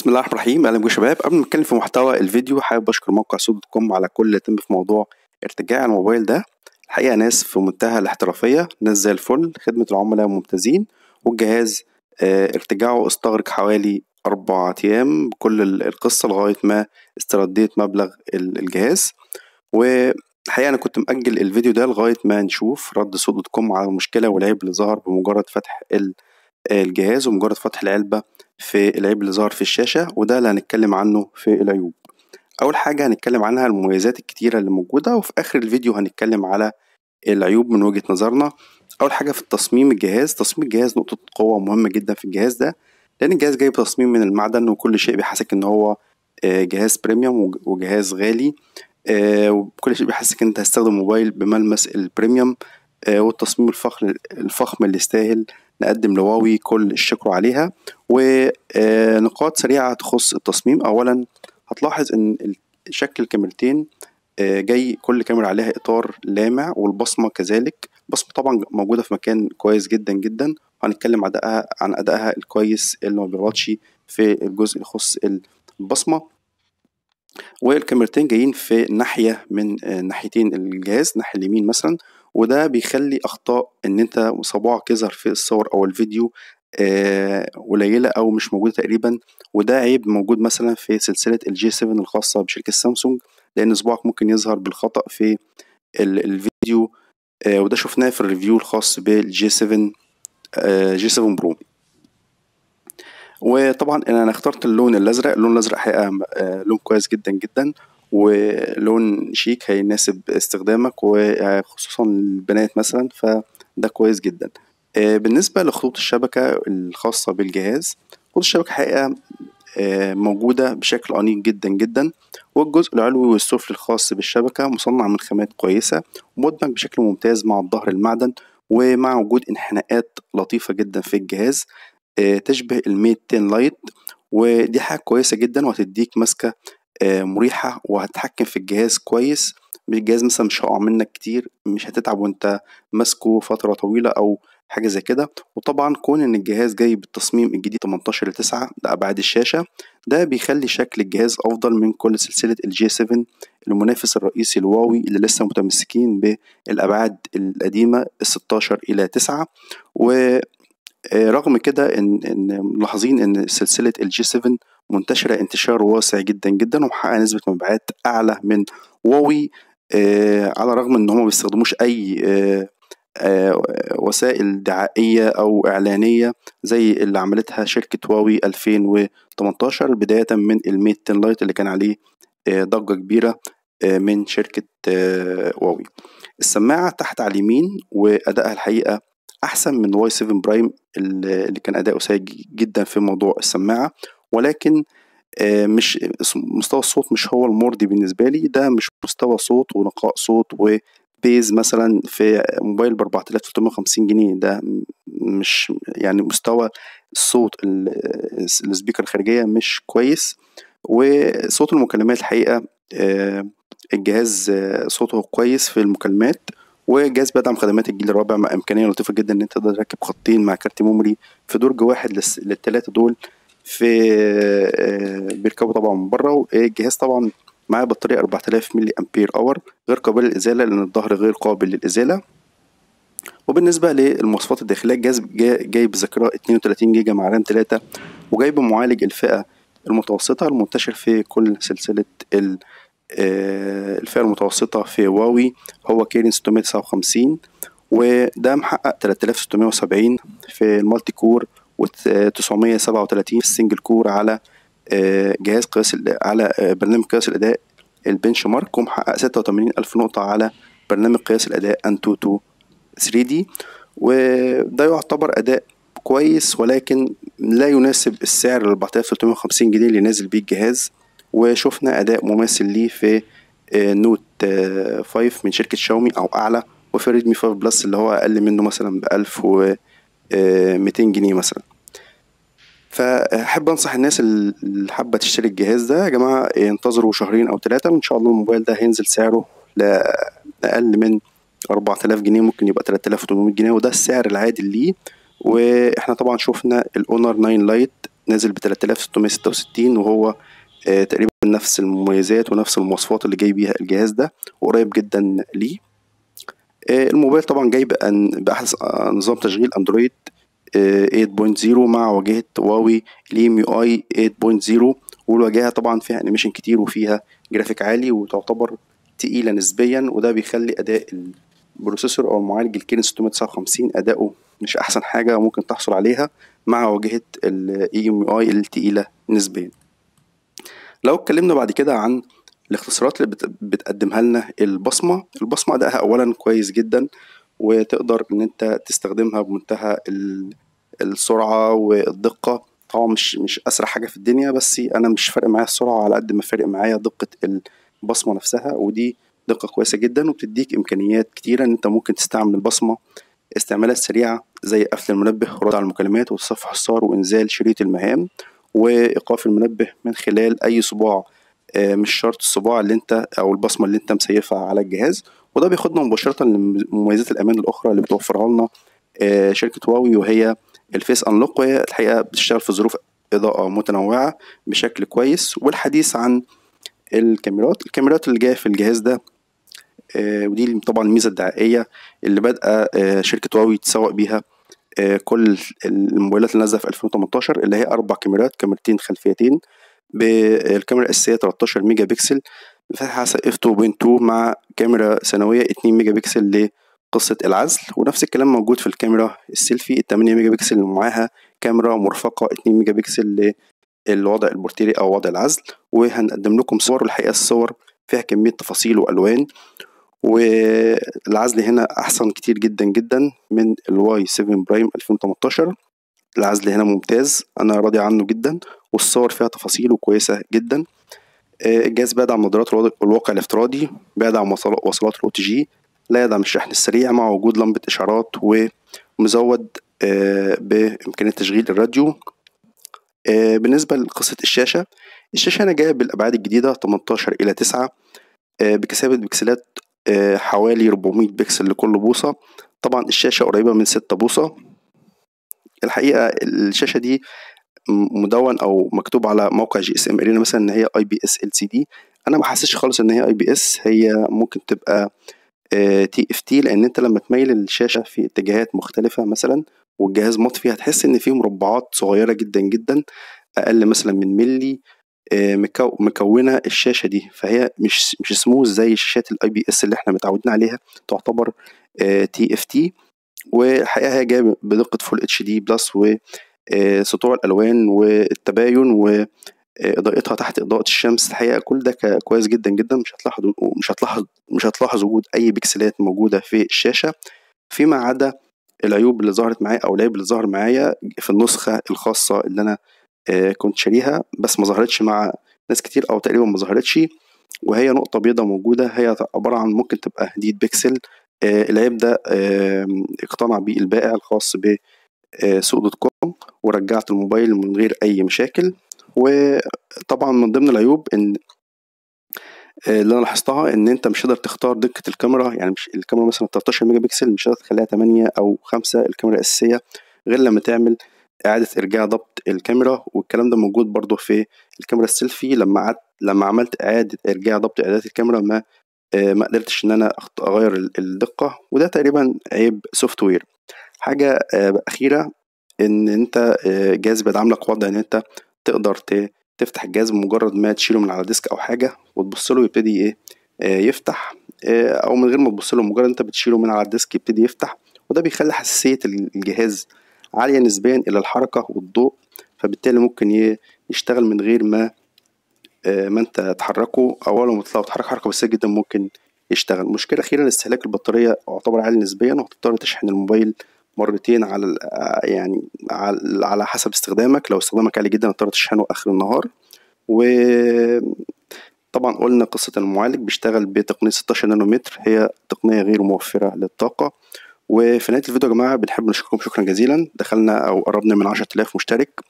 بسم الله الرحمن الرحيم اهلا بكم شباب قبل ما نتكلم في محتوى الفيديو حابب اشكر موقع سود دوت كوم على كل اللي تم في موضوع ارتجاع الموبايل ده الحقيقه ناس في منتهى الاحترافيه ناس زي الفل خدمه العملاء ممتازين والجهاز آه، ارتجاعه استغرق حوالي أربعة أيام بكل القصة لغاية ما استرديت مبلغ الجهاز والحقيقة أنا كنت مأجل الفيديو ده لغاية ما نشوف رد سود دوت كوم على المشكلة والعيب اللي ظهر بمجرد فتح آه، الجهاز ومجرد فتح العلبة في العيب اللي ظهر في الشاشة وده اللي هنتكلم عنه في العيوب أول حاجة هنتكلم عنها المميزات الكتيرة اللي موجودة وفي آخر الفيديو هنتكلم على العيوب من وجهة نظرنا أول حاجة في التصميم الجهاز تصميم الجهاز نقطة قوة مهمة جدا في الجهاز ده لأن الجهاز جايب تصميم من المعدن وكل شيء بيحسسك إن هو آه، جهاز بريميوم وجهاز غالي آه، وكل شيء بيحسسك إن أنت هتستخدم موبايل بملمس البريميوم آه، والتصميم الفخم الفخم اللي يستاهل نقدم لواوي كل الشكر عليها ونقاط آه، سريعة تخص التصميم أولا هتلاحظ إن شكل الكاميرتين آه، جاي كل كاميرا عليها إطار لامع والبصمة كذلك البصمة طبعا موجودة في مكان كويس جدا جدا وهنتكلم عن أدائها عن أدائها الكويس اللي ما بيغلطش في الجزء اللي يخص البصمة والكاميرتين جايين في ناحية من آه، ناحيتين الجهاز الناحية اليمين مثلا وده بيخلي اخطاء ان انت صباعك يظهر في الصور او الفيديو آه، قليله آه او مش موجوده تقريبا وده عيب موجود مثلا في سلسله الجي 7 الخاصه بشركه سامسونج لان صباعك ممكن يظهر بالخطا في الفيديو آه وده شفناه في الريفيو الخاص بالجي 7 جي 7 برو وطبعا انا اخترت اللون الازرق اللون الازرق حقيقه آه، لون كويس جدا جدا ولون شيك هيناسب استخدامك وخصوصا البنات مثلا فده كويس جدا آه، بالنسبة لخطوط الشبكة الخاصة بالجهاز خطوط الشبكة حقيقة آه، موجودة بشكل أنيق جدا جدا والجزء العلوي والسفلي الخاص بالشبكة مصنع من خامات كويسة ومدمج بشكل ممتاز مع الظهر المعدن ومع وجود انحناءات لطيفة جدا في الجهاز آه، تشبه الميت 10 لايت ودي حاجة كويسة جدا وهتديك ماسكة آه، مريحه وهتحكم في الجهاز كويس الجهاز مثلا مش هقع منك كتير مش هتتعب وانت ماسكه فتره طويله او حاجه زي كده وطبعا كون ان الجهاز جاي بالتصميم الجديد 18 ل 9 لابعاد الشاشه ده بيخلي شكل الجهاز افضل من كل سلسله الجي 7 المنافس الرئيسي الواوي اللي لسه متمسكين بالابعاد القديمه ال 16 الى 9 و آه، رغم كده ان ملاحظين ان سلسله الجي 7 منتشره انتشار واسع جدا جدا ومحققه نسبه مبيعات اعلى من واوي آه على الرغم ان هما بيستخدموش اي آه،, آه وسائل دعائية أو إعلانية زي اللي عملتها شركة واوي 2018 بداية من الميت تن لايت اللي كان عليه آه، ضجة كبيرة آه، من شركة واوي السماعة تحت على اليمين وأدائها الحقيقة أحسن من واي 7 برايم اللي كان أداؤه سيء جدا في موضوع السماعة ولكن آه، مش مستوى الصوت مش هو المرضي بالنسبه لي ده مش مستوى صوت ونقاء صوت وبيز مثلا في موبايل ب 4350 جنيه ده مش يعني مستوى الصوت آه، السبيكر الخارجيه مش كويس وصوت المكالمات الحقيقه آه، الجهاز صوته كويس في المكالمات وجهاز بيدعم خدمات الجيل الرابع مع امكانيه لطيفه جدا ان انت تقدر تركب خطين مع كارت ميموري في درج واحد للثلاثه دول في آه، بيركبوا طبعا من بره والجهاز طبعا معاه بطارية 4000 ملي أمبير أور غير قابل للإزالة لأن الظهر غير قابل للإزالة وبالنسبة للمواصفات الداخلية الجهاز جايب ذاكرة 32 جيجا مع رام 3 وجايب معالج الفئة المتوسطة المنتشر في كل سلسلة آه، الفئة المتوسطة في هواوي هو كيرين 659 وده محقق 3670 في المالتي كور و937 في السنجل كور على آه، جهاز قياس على آه، برنامج قياس الاداء البنش مارك ومحقق 86000 نقطه على برنامج قياس الاداء انتوتو 3 دي وده يعتبر اداء كويس ولكن لا يناسب السعر ال 4350 جنيه اللي نازل بيه الجهاز وشفنا اداء مماثل ليه في نوت آه، 5 من شركه شاومي او اعلى وفي ريدمي 5 بلس اللي هو اقل منه مثلا ب 1000 و 200 جنيه مثلا فاحب انصح الناس اللي حابه تشتري الجهاز ده يا جماعه ينتظروا شهرين او ثلاثه ان شاء الله الموبايل ده هينزل سعره لاقل من 4000 جنيه ممكن يبقى 3800 جنيه وده السعر العادي ليه واحنا طبعا شفنا الاونر 9 لايت نازل ب 3666 وهو آه، تقريبا نفس المميزات ونفس المواصفات اللي جاي بيها الجهاز ده وقريب جدا ليه آه، الموبايل طبعا جاي باحدث آه، نظام تشغيل اندرويد 8.0 آه، مع واجهه هواوي ليم يو اي 8.0 والواجهه طبعا فيها انيميشن كتير وفيها جرافيك عالي وتعتبر تقيله نسبيا وده بيخلي اداء البروسيسور او المعالج الكيرن 659 اداؤه مش احسن حاجه ممكن تحصل عليها مع واجهه الاي ام يو اي التقيله نسبيا لو اتكلمنا بعد كده عن الاختصارات اللي بتقدمها لنا البصمه البصمه ادائها اولا كويس جدا وتقدر ان انت تستخدمها بمنتهى السرعه والدقه طبعا مش مش اسرع حاجه في الدنيا بس انا مش فارق معايا السرعه على قد ما فارق معايا دقه البصمه نفسها ودي دقه كويسه جدا وبتديك امكانيات كتيره ان انت ممكن تستعمل البصمه استعمالات سريعه زي قفل المنبه ورد على المكالمات وتصفح الصور وانزال شريط المهام وايقاف المنبه من خلال اي صباع آه، مش شرط الصباع اللي انت او البصمه اللي انت مسيفها على الجهاز وده بياخدنا مباشره لمميزات الامان الاخرى اللي بتوفرها لنا آه، شركه هواوي وهي الفيس انلوك وهي الحقيقه بتشتغل في ظروف اضاءه متنوعه بشكل كويس والحديث عن الكاميرات الكاميرات اللي جايه في الجهاز ده آه، ودي طبعا الميزه الدعائيه اللي بادئه شركه هواوي تسوق بيها كل الموبايلات اللي نازله في 2018 اللي هي اربع كاميرات كاميرتين خلفيتين بالكاميرا الأساسية 13 ميجا بكسل فتحه اف 2.2 مع كاميرا ثانوية 2 ميجا بكسل لقصة العزل ونفس الكلام موجود في الكاميرا السيلفي 8 ميجا بكسل ومعاها كاميرا مرفقة 2 ميجا بكسل للوضع البورتري أو وضع العزل وهنقدم لكم صور والحقيقة الصور فيها كمية تفاصيل وألوان والعزل هنا أحسن كتير جدا جدا من الواي 7 برايم 2018 العزل هنا ممتاز أنا راضي عنه جدا والصور فيها تفاصيل وكويسه جدا آه، الجهاز بيدعم نظارات الواقع الافتراضي بيدعم وصلات الاو تي جي لا يدعم الشحن السريع مع وجود لمبه اشعارات ومزود آه، بامكانيه تشغيل الراديو آه، بالنسبه لقصه الشاشه الشاشه هنا جايه بالابعاد الجديده 18 الى 9 بكثافه بكسلات حوالي 400 بكسل لكل بوصه طبعا الشاشه قريبه من 6 بوصه الحقيقه الشاشه دي مدون او مكتوب على موقع جي اس ام ارينا مثلا ان هي اي بي اس ال سي دي انا ما حاسسش خالص ان هي اي بي اس هي ممكن تبقى تي اف تي لان انت لما تميل الشاشه في اتجاهات مختلفه مثلا والجهاز مطفي هتحس ان فيه مربعات صغيره جدا جدا اقل مثلا من ملي آه، مكونه الشاشه دي فهي مش مش سموز زي شاشات الاي بي اس اللي احنا متعودين عليها تعتبر تي اف تي والحقيقه هي جايه بدقه فول اتش دي بلس و آه، سطوع الالوان والتباين و اضاءتها تحت اضاءه الشمس الحقيقه كل ده كويس جدا جدا مش هتلاحظ مش هتلاحظ مش هتلاحظ وجود اي بكسلات موجوده في الشاشه فيما عدا العيوب اللي ظهرت معايا او العيب اللي ظهر معايا في النسخه الخاصه اللي انا آه، كنت شاريها بس ما ظهرتش مع ناس كتير او تقريبا ما ظهرتش وهي نقطه بيضاء موجوده هي عباره عن ممكن تبقى ديت بكسل آه، العيب ده اقتنع بيه البائع الخاص ب آه، سوق دوت كوم ورجعت الموبايل من غير اي مشاكل وطبعا من ضمن العيوب ان آه، اللي انا لاحظتها ان انت مش هتقدر تختار دقه الكاميرا يعني مش الكاميرا مثلا 13 ميجا بكسل مش هتقدر تخليها 8 او 5 الكاميرا الاساسيه غير لما تعمل اعاده ارجاع ضبط الكاميرا والكلام ده موجود برضو في الكاميرا السيلفي لما عد... لما عملت اعاده ارجاع ضبط اعدادات الكاميرا ما آه، ما قدرتش ان انا اغير الدقه وده تقريبا عيب سوفت وير حاجه آه، اخيره ان انت آه، جهاز بيدعم لك وضع ان انت تقدر تفتح الجهاز بمجرد ما تشيله من على ديسك او حاجه وتبص له يبتدي ايه آه، يفتح او من غير ما تبص له مجرد انت بتشيله من على الديسك يبتدي يفتح وده بيخلي حساسيه الجهاز عاليه نسبيا الى الحركه والضوء فبالتالي ممكن يشتغل من غير ما ما انت تحركه او لو تطلعه تحرك حركه بسيطه جدا ممكن يشتغل مشكله اخيرا استهلاك البطاريه يعتبر عالي نسبيا وهتضطر تشحن الموبايل مرتين على آه، يعني على حسب استخدامك لو استخدامك عالي جدا هتضطر تشحنه اخر النهار و طبعا قلنا قصة المعالج بيشتغل بتقنية 16 نانومتر هي تقنية غير موفرة للطاقة وفي نهاية الفيديو يا جماعة بنحب نشكركم شكرا جزيلا دخلنا أو قربنا من 10000 مشترك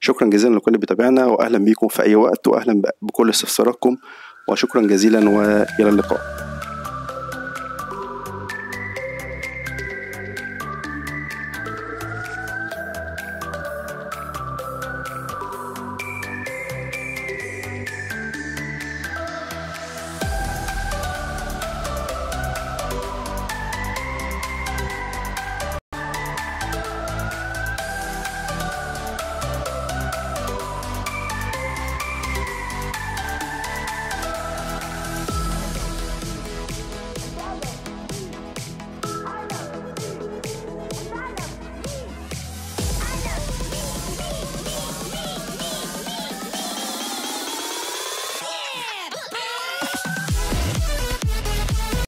شكرا جزيلا لكل اللي بيتابعنا وأهلا بيكم في أي وقت وأهلا بكل استفساراتكم وشكرا جزيلا وإلى اللقاء